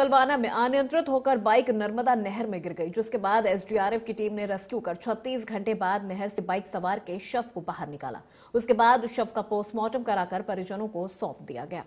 तलवाना में अनियंत्रित होकर बाइक नर्मदा नहर में गिर गई जिसके बाद एसडीआरएफ की टीम ने रेस्क्यू कर 36 घंटे बाद नहर से बाइक सवार के शव को बाहर निकाला उसके बाद शव का पोस्टमार्टम कराकर परिजनों को सौंप दिया गया